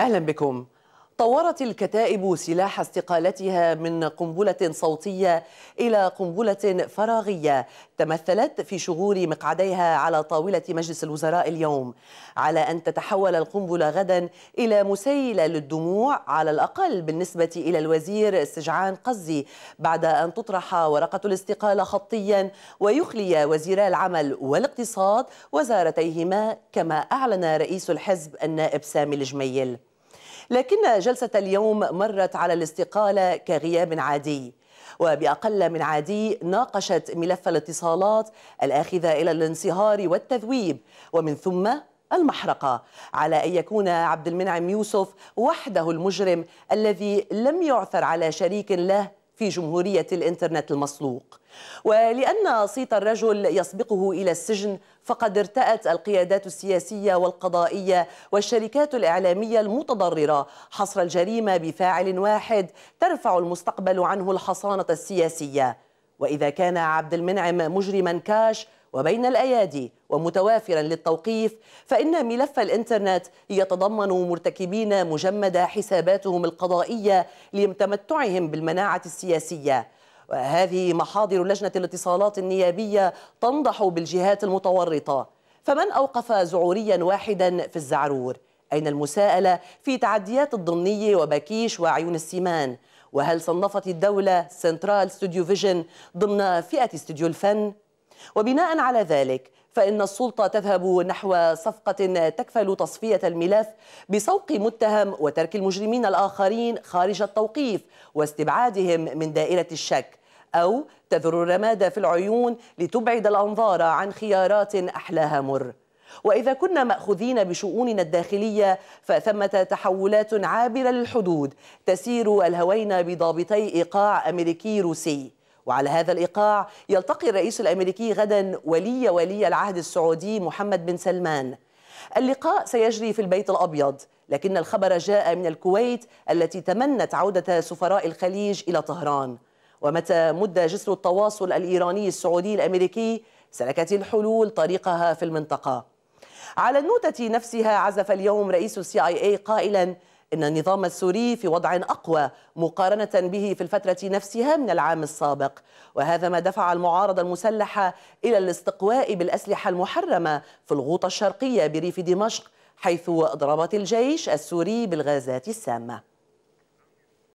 أهلا بكم طورت الكتائب سلاح استقالتها من قنبلة صوتية إلى قنبلة فراغية تمثلت في شغور مقعديها على طاولة مجلس الوزراء اليوم على أن تتحول القنبلة غدا إلى مسيلة للدموع على الأقل بالنسبة إلى الوزير سجعان قزي بعد أن تطرح ورقة الاستقالة خطيا ويخلي وزيرا العمل والاقتصاد وزارتيهما كما أعلن رئيس الحزب النائب سامي الجميل لكن جلسة اليوم مرت على الاستقالة كغياب عادي وبأقل من عادي ناقشت ملف الاتصالات الآخذة إلى الانصهار والتذويب ومن ثم المحرقة على أن يكون عبد المنعم يوسف وحده المجرم الذي لم يعثر على شريك له في جمهورية الإنترنت المسلوق ولأن صيت الرجل يسبقه إلى السجن فقد ارتأت القيادات السياسية والقضائية والشركات الإعلامية المتضررة حصر الجريمة بفاعل واحد ترفع المستقبل عنه الحصانة السياسية وإذا كان عبد المنعم مجرما كاش وبين الأيادي ومتوافرا للتوقيف فإن ملف الإنترنت يتضمن مرتكبين مجمد حساباتهم القضائية لتمتعهم بالمناعة السياسية وهذه محاضر لجنة الاتصالات النيابية تنضح بالجهات المتورطة فمن أوقف زعوريا واحدا في الزعرور؟ أين المساءلة في تعديات الضنيه وبكيش وعيون السمان؟ وهل صنفت الدولة سنترال ستوديو فيجن ضمن فئة استوديو الفن؟ وبناء على ذلك فإن السلطة تذهب نحو صفقة تكفل تصفية الملف بسوق متهم وترك المجرمين الآخرين خارج التوقيف واستبعادهم من دائرة الشك أو تذر الرماد في العيون لتبعد الأنظار عن خيارات أحلاها مر وإذا كنا مأخوذين بشؤوننا الداخلية فثمة تحولات عابرة للحدود تسير الهوين بضابطي إيقاع أمريكي روسي وعلى هذا الإيقاع يلتقي الرئيس الأمريكي غدا ولي ولي العهد السعودي محمد بن سلمان اللقاء سيجري في البيت الأبيض لكن الخبر جاء من الكويت التي تمنت عودة سفراء الخليج إلى طهران ومتى مد جسر التواصل الإيراني السعودي الأمريكي سلكت الحلول طريقها في المنطقة على النوتة نفسها عزف اليوم رئيس السي آي اي قائلا إن النظام السوري في وضع أقوى مقارنة به في الفترة نفسها من العام السابق وهذا ما دفع المعارضة المسلحة إلى الاستقواء بالأسلحة المحرمة في الغوطة الشرقية بريف دمشق حيث ضربت الجيش السوري بالغازات السامه